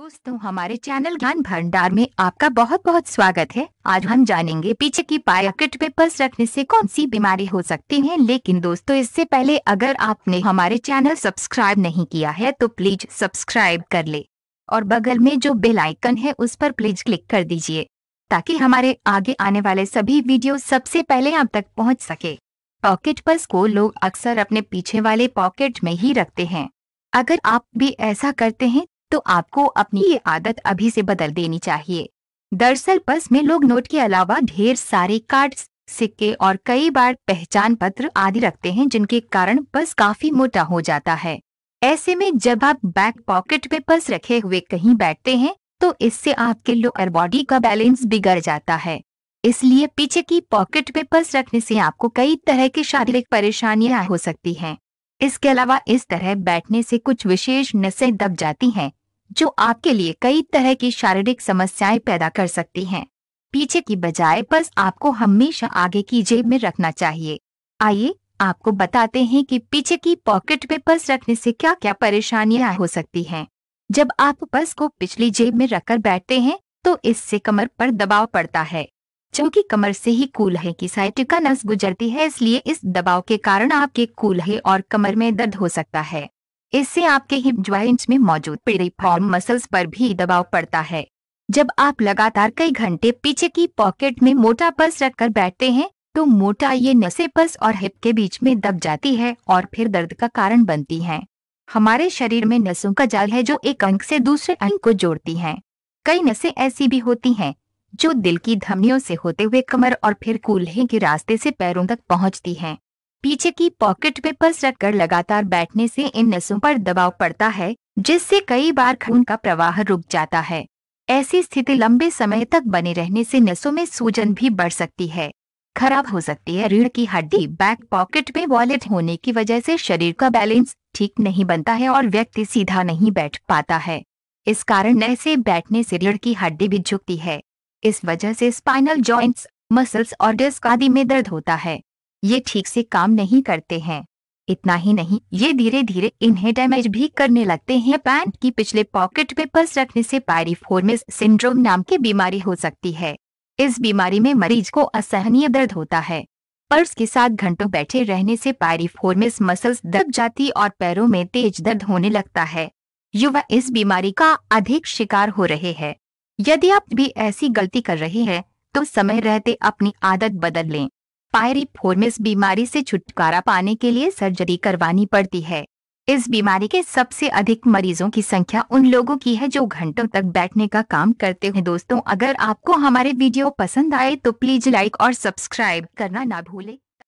दोस्तों हमारे चैनल ज्ञान भंडार में आपका बहुत बहुत स्वागत है आज हम जानेंगे पीछे की पैकेट में पर्स रखने से कौन सी बीमारी हो सकती है लेकिन दोस्तों इससे पहले अगर आपने हमारे चैनल सब्सक्राइब नहीं किया है तो प्लीज सब्सक्राइब कर ले और बगल में जो बेल आइकन है उस पर प्लीज क्लिक कर दीजिए ताकि हमारे आगे आने वाले सभी वीडियो सबसे पहले आप तक पहुँच सके पॉकेट पर्स को लोग अक्सर अपने पीछे वाले पॉकेट में ही रखते हैं अगर आप भी ऐसा करते हैं तो आपको अपनी ये आदत अभी से बदल देनी चाहिए दरअसल बस में लोग नोट के अलावा ढेर सारे कार्ड सिक्के और कई बार पहचान पत्र आदि रखते हैं जिनके कारण बस काफी मोटा हो जाता है ऐसे में जब आप बैक पॉकेट में पर्स रखे हुए कहीं बैठते हैं तो इससे आपके लोअर बॉडी का बैलेंस बिगड़ जाता है इसलिए पीछे की पॉकेट में पर्स रखने से आपको कई तरह की शारीरिक परेशानियां हो सकती हैं इसके अलावा इस तरह बैठने से कुछ विशेष नसें दब जाती हैं जो आपके लिए कई तरह की शारीरिक समस्याएं पैदा कर सकती हैं पीछे की बजाय पर्स आपको हमेशा आगे की जेब में रखना चाहिए आइए आपको बताते हैं कि पीछे की पॉकेट में पर्स रखने से क्या क्या परेशानियां हो सकती हैं जब आप पर्स को पिछली जेब में रखकर बैठते हैं तो इससे कमर पर दबाव पड़ता है चूंकि कमर से ही कूल्हे की साइटिका नस गुजरती है इसलिए इस दबाव के कारण आपके कूल्हे और कमर में दर्द हो सकता है इससे आपके हिप ज्वाइंट्स में मौजूद पेरीफॉर्म मसल्स पर भी दबाव पड़ता है जब आप लगातार कई घंटे पीछे की पॉकेट में मोटा रख रखकर बैठते हैं तो मोटा ये नसें पर्स और हिप के बीच में दब जाती है और फिर दर्द का कारण बनती है हमारे शरीर में नसों का जाल है जो एक अंक से दूसरे अंक को जोड़ती है कई नसें ऐसी भी होती हैं जो दिल की धमनियों से होते हुए कमर और फिर कूल्हे के रास्ते से पैरों तक पहुंचती हैं। पीछे की पॉकेट में रख रखकर लगातार बैठने से इन नसों पर दबाव पड़ता है जिससे कई बार खून का प्रवाह रुक जाता है ऐसी स्थिति लंबे समय तक बने रहने से नसों में सूजन भी बढ़ सकती है खराब हो सकती है रीढ़ की हड्डी बैक पॉकेट में वॉलेट होने की वजह से शरीर का बैलेंस ठीक नहीं बनता है और व्यक्ति सीधा नहीं बैठ पाता है इस कारण ऐसे बैठने से रीढ़ की हड्डी भी झुकती है इस वजह से स्पाइनल जॉइंट्स मसल्स और डिस्क आदि में दर्द होता है ये ठीक से काम नहीं करते हैं इतना ही नहीं ये धीरे धीरे इन्हें डैमेज भी करने लगते हैं पैंट की पिछले पॉकेट में पल्स रखने से पायरिफोर्मिस सिंड्रोम नाम की बीमारी हो सकती है इस बीमारी में मरीज को असहनीय दर्द होता है पर्स के साथ घंटों बैठे रहने से पायरिफोर्मिस मसल्स दब जाती और पैरों में तेज दर्द होने लगता है युवा इस बीमारी का अधिक शिकार हो रहे हैं यदि आप भी ऐसी गलती कर रहे हैं तो समय रहते अपनी आदत बदल लें पायरीफोर्मिस बीमारी से छुटकारा पाने के लिए सर्जरी करवानी पड़ती है इस बीमारी के सबसे अधिक मरीजों की संख्या उन लोगों की है जो घंटों तक बैठने का काम करते हैं दोस्तों अगर आपको हमारे वीडियो पसंद आए तो प्लीज लाइक और सब्सक्राइब करना ना भूलें